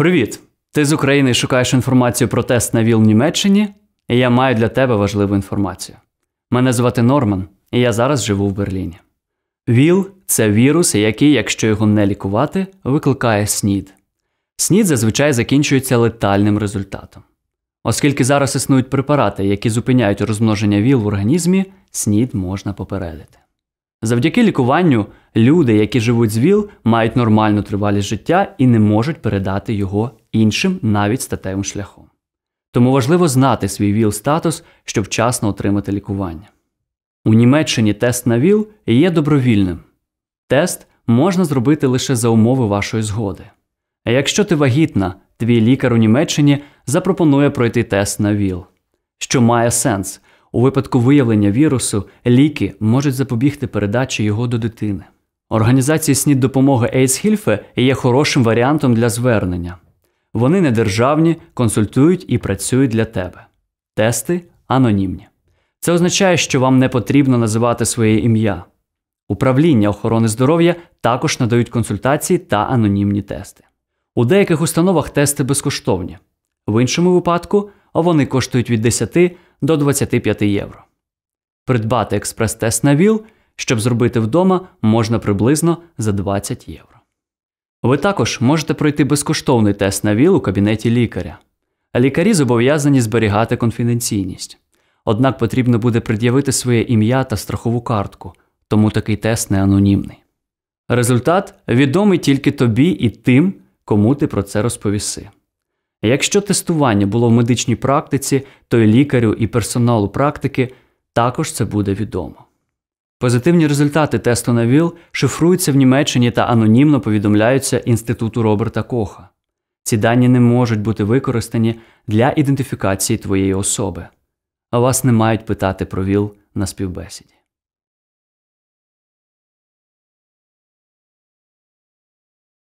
Привіт! Ти з України шукаєш інформацію про тест на ВІЛ в Німеччині, і я маю для тебе важливу інформацію. Мене звати Норман, і я зараз живу в Берліні. ВІЛ це вірус, який, якщо його не лікувати, викликає СНІД. СНІД зазвичай закінчується летальним результатом. Оскільки зараз існують препарати, які зупиняють розмноження ВІЛ в організмі, СНІД можна попередити. Завдяки лікуванню люди, які живуть з ВІЛ, мають нормальну тривалість життя і не можуть передати його іншим навіть статевим шляхом. Тому важливо знати свій ВІЛ статус, щоб вчасно отримати лікування. У Німеччині тест на ВІЛ є добровільним. Тест можна зробити лише за умови вашої згоди. А якщо ти вагітна, твій лікар у Німеччині запропонує пройти тест на ВІЛ, що має сенс, у випадку виявлення вірусу ліки можуть запобігти передачі його до дитини. Організація СНІД допомоги Ейсхільфе є хорошим варіантом для звернення. Вони не державні, консультують і працюють для тебе. Тести анонімні. Це означає, що вам не потрібно називати своє ім'я. Управління охорони здоров'я також надають консультації та анонімні тести. У деяких установах тести безкоштовні, в іншому випадку а вони коштують від 10 до 25 євро. Придбати експрес-тест на ВІЛ, щоб зробити вдома, можна приблизно за 20 євро. Ви також можете пройти безкоштовний тест на ВІЛ у кабінеті лікаря. Лікарі зобов'язані зберігати конфіденційність. Однак потрібно буде пред'явити своє ім'я та страхову картку, тому такий тест не анонімний. Результат відомий тільки тобі і тим, кому ти про це розповіси. Якщо тестування було в медичній практиці, то й лікарю і персоналу практики також це буде відомо. Позитивні результати тесту на ВІЛ шифруються в Німеччині та анонімно повідомляються Інституту Роберта Коха. Ці дані не можуть бути використані для ідентифікації твоєї особи, а вас не мають питати про ВІЛ на співбесіді.